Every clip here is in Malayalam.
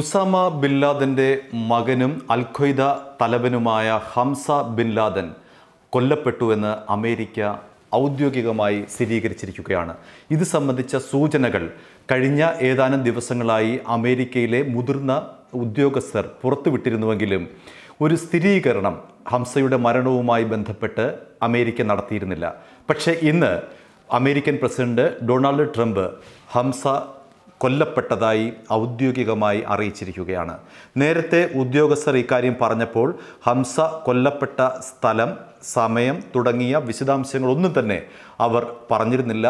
ഉസാമ ബിൻ ലാദൻ്റെ മകനും അൽഖയ്ദ തലവനുമായ ഹംസ ബിൻ ലാദൻ കൊല്ലപ്പെട്ടുവെന്ന് അമേരിക്ക ഔദ്യോഗികമായി സ്ഥിരീകരിച്ചിരിക്കുകയാണ് ഇത് സംബന്ധിച്ച സൂചനകൾ കഴിഞ്ഞ ഏതാനും ദിവസങ്ങളായി അമേരിക്കയിലെ മുതിർന്ന ഉദ്യോഗസ്ഥർ പുറത്തുവിട്ടിരുന്നുവെങ്കിലും ഒരു സ്ഥിരീകരണം ഹംസയുടെ മരണവുമായി ബന്ധപ്പെട്ട് അമേരിക്ക നടത്തിയിരുന്നില്ല പക്ഷേ ഇന്ന് American president Donald Trump Hamza കൊല്ലപ്പെട്ടതായി ഔദ്യോഗികമായി അറിയിച്ചിരിക്കുകയാണ് നേരത്തെ ഉദ്യോഗസ്ഥർ ഇക്കാര്യം പറഞ്ഞപ്പോൾ ഹംസ കൊല്ലപ്പെട്ട സ്ഥലം സമയം തുടങ്ങിയ വിശദാംശങ്ങളൊന്നും തന്നെ അവർ പറഞ്ഞിരുന്നില്ല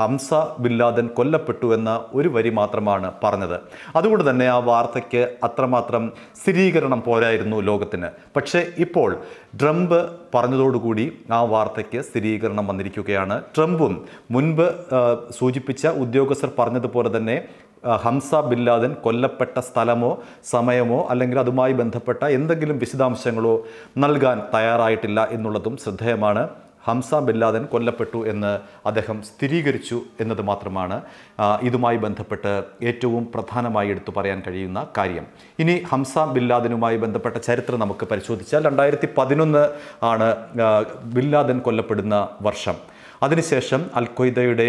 ഹംസ ബില്ലാദൻ കൊല്ലപ്പെട്ടു എന്ന ഒരു വരി മാത്രമാണ് പറഞ്ഞത് അതുകൊണ്ട് തന്നെ ആ വാർത്തയ്ക്ക് അത്രമാത്രം സ്ഥിരീകരണം പോരായിരുന്നു ലോകത്തിന് പക്ഷേ ഇപ്പോൾ ട്രംപ് പറഞ്ഞതോടുകൂടി ആ വാർത്തയ്ക്ക് സ്ഥിരീകരണം വന്നിരിക്കുകയാണ് ട്രംപും മുൻപ് സൂചിപ്പിച്ച ഉദ്യോഗസ്ഥർ പറഞ്ഞതുപോലെ തന്നെ ഹംസ ബില്ലാദൻ കൊല്ലപ്പെട്ട സ്ഥലമോ സമയമോ അല്ലെങ്കിൽ അതുമായി ബന്ധപ്പെട്ട എന്തെങ്കിലും വിശദാംശങ്ങളോ നൽകാൻ തയ്യാറായിട്ടില്ല എന്നുള്ളതും ശ്രദ്ധേയമാണ് ഹംസ ബില്ലാദൻ കൊല്ലപ്പെട്ടു എന്ന് അദ്ദേഹം സ്ഥിരീകരിച്ചു എന്നത് മാത്രമാണ് ഇതുമായി ബന്ധപ്പെട്ട് ഏറ്റവും പ്രധാനമായി എടുത്തു പറയാൻ കഴിയുന്ന കാര്യം ഇനി ഹംസ ബില്ലാദനുമായി ബന്ധപ്പെട്ട ചരിത്രം നമുക്ക് പരിശോധിച്ചാൽ രണ്ടായിരത്തി പതിനൊന്ന് ആണ് ബില്ലാദൻ കൊല്ലപ്പെടുന്ന വർഷം അതിനുശേഷം അൽ ഖ്വയ്ദയുടെ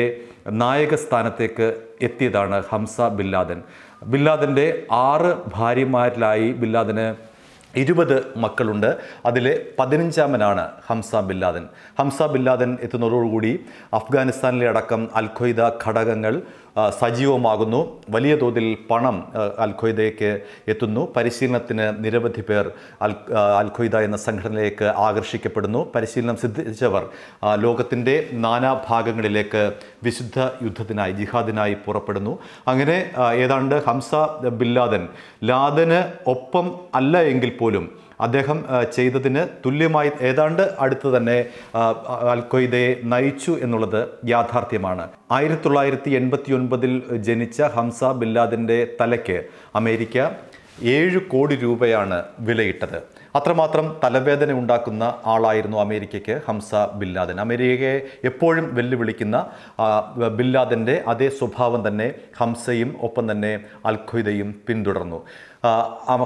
നായക സ്ഥാനത്തേക്ക് എത്തിയതാണ് ഹംസ ബില്ലാദൻ ബില്ലാദൻ്റെ ആറ് ഭാര്യമാരിലായി ബില്ലാദന് ഇരുപത് മക്കളുണ്ട് അതിലെ പതിനഞ്ചാമനാണ് ഹംസ ബില്ലാദൻ ഹംസ ബില്ലാദൻ എത്തുന്നതോടുകൂടി അഫ്ഗാനിസ്ഥാനിലെ അടക്കം അൽ ഘടകങ്ങൾ സജീവമാകുന്നു വലിയ തോതിൽ പണം അൽ എത്തുന്നു പരിശീലനത്തിന് നിരവധി പേർ അൽ അൽ എന്ന സംഘടനയിലേക്ക് ആകർഷിക്കപ്പെടുന്നു പരിശീലനം സിദ്ധിച്ചവർ ലോകത്തിൻ്റെ നാനാഭാഗങ്ങളിലേക്ക് വിശുദ്ധ യുദ്ധത്തിനായി ജിഹാദിനായി പുറപ്പെടുന്നു അങ്ങനെ ഏതാണ്ട് ഹംസ ബില്ലാദൻ ലാദന് ഒപ്പം അല്ല എങ്കിൽ പോലും അദ്ദേഹം ചെയ്തതിന് തുല്യമായി ഏതാണ്ട് അടുത്ത് തന്നെ അൽ നയിച്ചു എന്നുള്ളത് യാഥാർത്ഥ്യമാണ് ആയിരത്തി തൊള്ളായിരത്തി എൺപത്തി ഒൻപതിൽ ജനിച്ച ഹംസ ബിൻ ലാദിൻ്റെ തലയ്ക്ക് അമേരിക്ക ഏഴ് കോടി രൂപയാണ് വിലയിട്ടത് അത്രമാത്രം തലവേദന ഉണ്ടാക്കുന്ന ആളായിരുന്നു അമേരിക്കയ്ക്ക് ഹംസ ബില്ലാദൻ അമേരിക്കയെ എപ്പോഴും വെല്ലുവിളിക്കുന്ന ബില്ലാദൻ്റെ അതേ സ്വഭാവം തന്നെ ഹംസയും ഒപ്പം തന്നെ അൽഖ്വയ്ദയും പിന്തുടർന്നു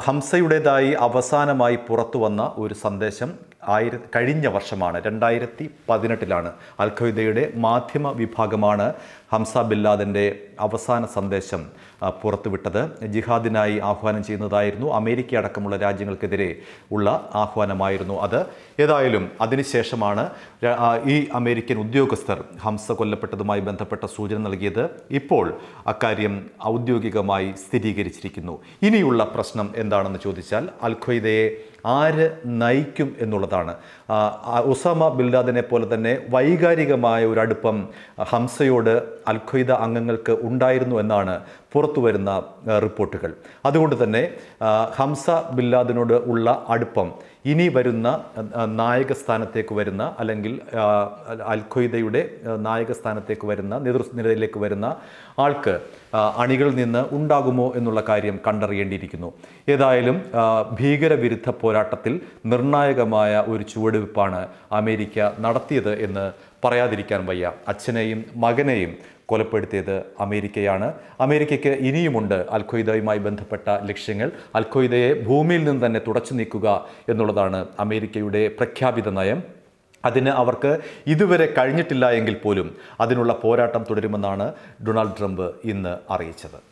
ഹംസയുടേതായി അവസാനമായി പുറത്തു വന്ന ഒരു സന്ദേശം ആയിര കഴിഞ്ഞ വർഷമാണ് രണ്ടായിരത്തി പതിനെട്ടിലാണ് അൽഖയ്ദയുടെ മാധ്യമ വിഭാഗമാണ് ഹംസ ബില്ലാദൻ്റെ അവസാന സന്ദേശം പുറത്തുവിട്ടത് ജിഹാദിനായി ആഹ്വാനം ചെയ്യുന്നതായിരുന്നു അമേരിക്ക അടക്കമുള്ള രാജ്യങ്ങൾക്കെതിരെ ഉള്ള ആഹ്വാനമായിരുന്നു അത് ഏതായാലും അതിനുശേഷമാണ് ഈ അമേരിക്കൻ ഉദ്യോഗസ്ഥർ ഹംസ കൊല്ലപ്പെട്ടതുമായി ബന്ധപ്പെട്ട സൂചന നൽകിയത് ഇപ്പോൾ അക്കാര്യം ഔദ്യോഗികമായി സ്ഥിരീകരിച്ചിരിക്കുന്നു ഇനിയുള്ള പ്രശ്നം എന്താണെന്ന് ചോദിച്ചാൽ അൽ ആര് നയിക്കും എന്നുള്ളതാണ് ഉസാമ ബിൽദാദിനെ പോലെ തന്നെ വൈകാരികമായ ഒരു അടുപ്പം ഹംസയോട് അൽ അംഗങ്ങൾക്ക് ഉണ്ടായിരുന്നു എന്നാണ് പുറത്തു വരുന്ന റിപ്പോർട്ടുകൾ അതുകൊണ്ട് തന്നെ ഹംസ ബില്ലാദിനോട് ഉള്ള അടുപ്പം ഇനി വരുന്ന നായക സ്ഥാനത്തേക്ക് വരുന്ന അല്ലെങ്കിൽ അൽ ഖ്വയ്ദയുടെ നായക സ്ഥാനത്തേക്ക് വരുന്ന നേതൃനിരയിലേക്ക് വരുന്ന ആൾക്ക് അണികളിൽ നിന്ന് ഉണ്ടാകുമോ എന്നുള്ള കാര്യം കണ്ടറിയേണ്ടിയിരിക്കുന്നു ഏതായാലും ഭീകരവിരുദ്ധ പോരാട്ടത്തിൽ നിർണായകമായ ഒരു ചുവടുവെപ്പാണ് അമേരിക്ക നടത്തിയത് എന്ന് പറയാതിരിക്കാൻ വയ്യ അച്ഛനെയും മകനെയും കൊലപ്പെടുത്തിയത് അമേരിക്കയാണ് അമേരിക്കയ്ക്ക് ഇനിയുമുണ്ട് അൽഖ്വയ്ദയുമായി ബന്ധപ്പെട്ട ലക്ഷ്യങ്ങൾ അൽഖ്വയ്ദയെ ഭൂമിയിൽ നിന്ന് തന്നെ തുടച്ചു നീക്കുക എന്നുള്ളതാണ് അമേരിക്കയുടെ പ്രഖ്യാപിത നയം അതിന് അവർക്ക് ഇതുവരെ കഴിഞ്ഞിട്ടില്ല എങ്കിൽ പോലും അതിനുള്ള പോരാട്ടം തുടരുമെന്നാണ് ഡൊണാൾഡ് ട്രംപ് ഇന്ന് അറിയിച്ചത്